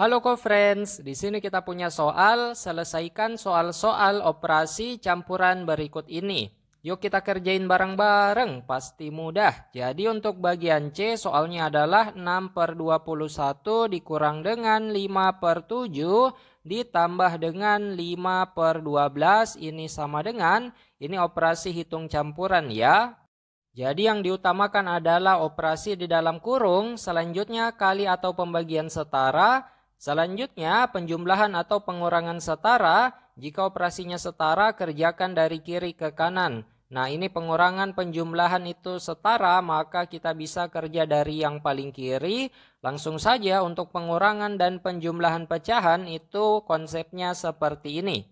Halo co-friends, di sini kita punya soal, selesaikan soal-soal operasi campuran berikut ini. Yuk kita kerjain bareng-bareng, pasti mudah. Jadi untuk bagian C soalnya adalah 6 per 21 dikurang dengan 5 per 7 ditambah dengan 5 per 12 ini sama dengan, ini operasi hitung campuran ya. Jadi yang diutamakan adalah operasi di dalam kurung, selanjutnya kali atau pembagian setara, Selanjutnya, penjumlahan atau pengurangan setara jika operasinya setara kerjakan dari kiri ke kanan. Nah, ini pengurangan penjumlahan itu setara, maka kita bisa kerja dari yang paling kiri. Langsung saja untuk pengurangan dan penjumlahan pecahan itu konsepnya seperti ini.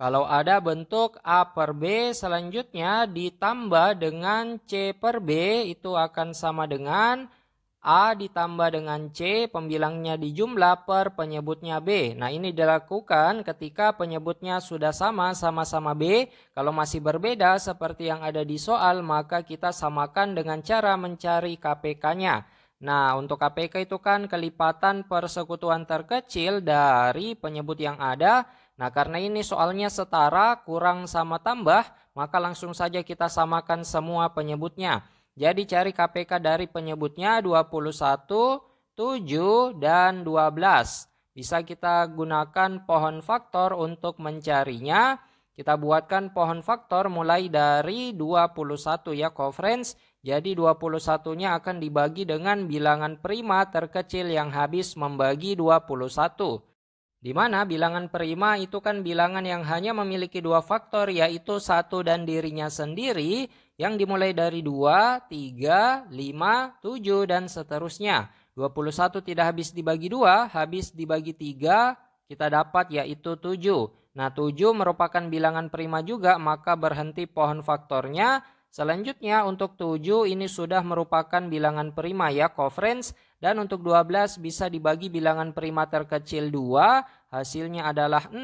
Kalau ada bentuk A per B, selanjutnya ditambah dengan C per B itu akan sama dengan A ditambah dengan C, pembilangnya di jumlah per penyebutnya B. Nah, ini dilakukan ketika penyebutnya sudah sama, sama-sama B. Kalau masih berbeda seperti yang ada di soal, maka kita samakan dengan cara mencari KPK-nya. Nah, untuk KPK itu kan kelipatan persekutuan terkecil dari penyebut yang ada. Nah, karena ini soalnya setara, kurang sama tambah, maka langsung saja kita samakan semua penyebutnya. Jadi cari KPK dari penyebutnya 21, 7, dan 12. Bisa kita gunakan pohon faktor untuk mencarinya. Kita buatkan pohon faktor mulai dari 21 ya conference. Jadi 21-nya akan dibagi dengan bilangan prima terkecil yang habis membagi 21. Di mana bilangan prima itu kan bilangan yang hanya memiliki dua faktor yaitu satu dan dirinya sendiri yang dimulai dari 2, 3, 5, 7 dan seterusnya. 21 tidak habis dibagi 2, habis dibagi 3 kita dapat yaitu 7. Nah 7 merupakan bilangan prima juga maka berhenti pohon faktornya. Selanjutnya untuk 7 ini sudah merupakan bilangan prima ya co dan untuk 12 bisa dibagi bilangan prima terkecil 2, hasilnya adalah 6.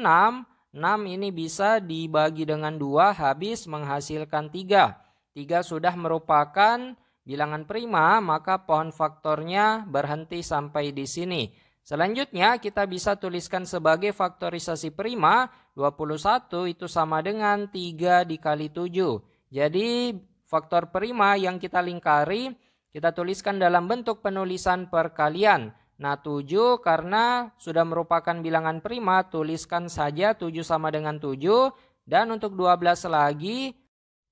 6 ini bisa dibagi dengan 2, habis menghasilkan 3. 3 sudah merupakan bilangan prima, maka pohon faktornya berhenti sampai di sini. Selanjutnya kita bisa tuliskan sebagai faktorisasi prima 21 itu sama dengan 3 dikali 7. Jadi faktor prima yang kita lingkari kita tuliskan dalam bentuk penulisan perkalian. Nah 7 karena sudah merupakan bilangan prima tuliskan saja 7 sama dengan 7. Dan untuk 12 lagi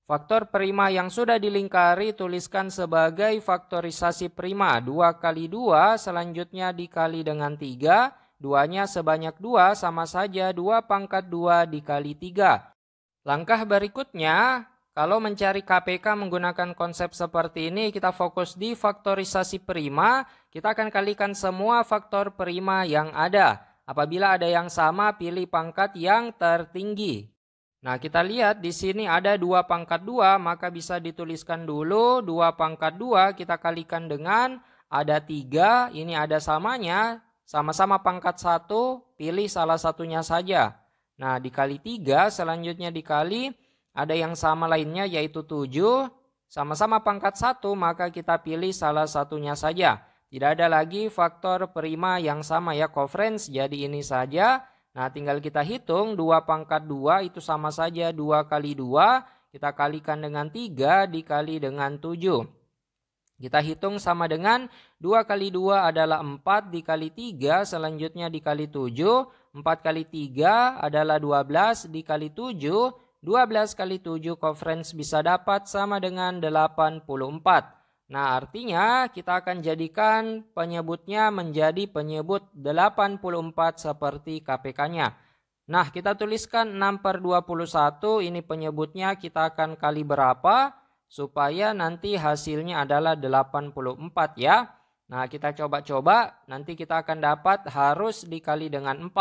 faktor prima yang sudah dilingkari tuliskan sebagai faktorisasi prima. 2 kali 2 selanjutnya dikali dengan 3. Duanya sebanyak 2 sama saja 2 pangkat 2 dikali 3. Langkah berikutnya kalau mencari KPK menggunakan konsep seperti ini, kita fokus di faktorisasi prima, kita akan kalikan semua faktor prima yang ada. Apabila ada yang sama, pilih pangkat yang tertinggi. Nah, kita lihat di sini ada dua pangkat dua, maka bisa dituliskan dulu dua pangkat dua kita kalikan dengan ada tiga, ini ada samanya, sama-sama pangkat satu, pilih salah satunya saja. Nah, dikali tiga, selanjutnya dikali ada yang sama lainnya yaitu 7, sama-sama pangkat 1 maka kita pilih salah satunya saja. Tidak ada lagi faktor prima yang sama ya conference jadi ini saja. Nah tinggal kita hitung 2 pangkat 2 itu sama saja 2 kali 2 kita kalikan dengan 3 dikali dengan 7. Kita hitung sama dengan 2 kali 2 adalah 4 dikali 3 selanjutnya dikali 7. 4 kali 3 adalah 12 dikali 7 12 kali 7 conference bisa dapat sama dengan 84. Nah, artinya kita akan jadikan penyebutnya menjadi penyebut 84 seperti KPK-nya. Nah, kita tuliskan 6 per 21, ini penyebutnya kita akan kali berapa, supaya nanti hasilnya adalah 84 ya. Nah, kita coba-coba, nanti kita akan dapat harus dikali dengan 4.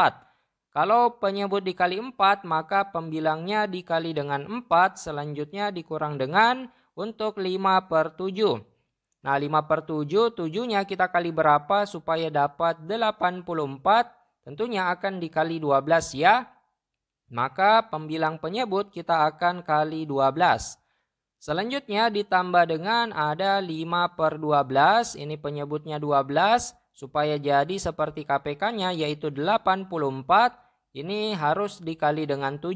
Kalau penyebut dikali 4, maka pembilangnya dikali dengan 4, selanjutnya dikurang dengan untuk 5 per 7. Nah, 5 per 7, 7-nya kita kali berapa supaya dapat 84, tentunya akan dikali 12 ya. Maka pembilang penyebut kita akan kali 12. Selanjutnya ditambah dengan ada 5 per 12, ini penyebutnya 12, supaya jadi seperti KPK-nya yaitu 84 ini harus dikali dengan 7.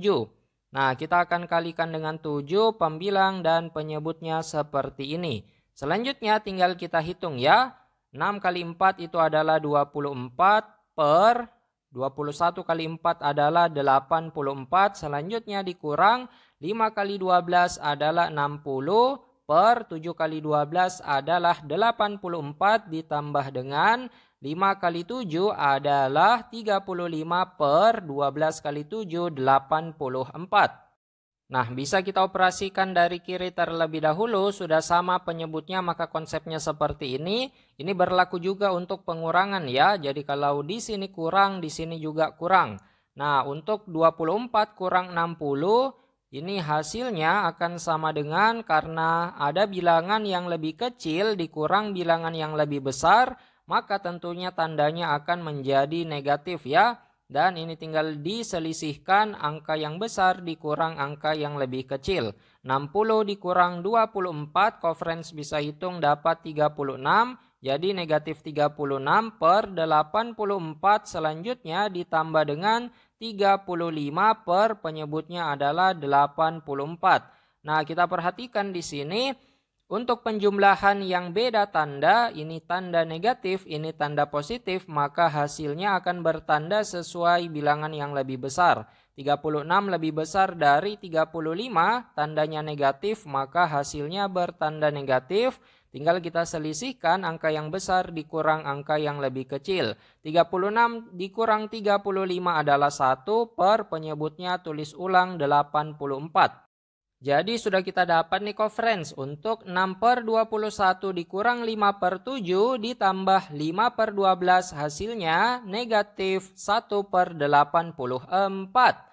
Nah, kita akan kalikan dengan 7 pembilang dan penyebutnya seperti ini. Selanjutnya tinggal kita hitung ya. 6 kali 4 itu adalah 24 per 21 kali 4 adalah 84. Selanjutnya dikurang 5 kali 12 adalah 60 per 7 kali 12 adalah 84 ditambah dengan 5 kali 7 adalah 35 per 12 kali 7 84. Nah, bisa kita operasikan dari kiri terlebih dahulu, sudah sama penyebutnya maka konsepnya seperti ini. Ini berlaku juga untuk pengurangan ya, jadi kalau di sini kurang, di sini juga kurang. Nah, untuk 24 kurang 60, ini hasilnya akan sama dengan karena ada bilangan yang lebih kecil dikurang bilangan yang lebih besar, maka tentunya tandanya akan menjadi negatif ya. Dan ini tinggal diselisihkan angka yang besar dikurang angka yang lebih kecil. 60 dikurang 24, coverage bisa hitung dapat 36, jadi negatif 36 per 84 selanjutnya ditambah dengan 35 per penyebutnya adalah 84. Nah, kita perhatikan di sini untuk penjumlahan yang beda tanda, ini tanda negatif, ini tanda positif, maka hasilnya akan bertanda sesuai bilangan yang lebih besar. 36 lebih besar dari 35, tandanya negatif, maka hasilnya bertanda negatif. Tinggal kita selisihkan angka yang besar dikurang angka yang lebih kecil. 36 dikurang 35 adalah 1 per penyebutnya tulis ulang 84. Jadi sudah kita dapat nih friends untuk 6 per 21 dikurang 5 per 7 ditambah 5 per 12 hasilnya negatif 1 per 84.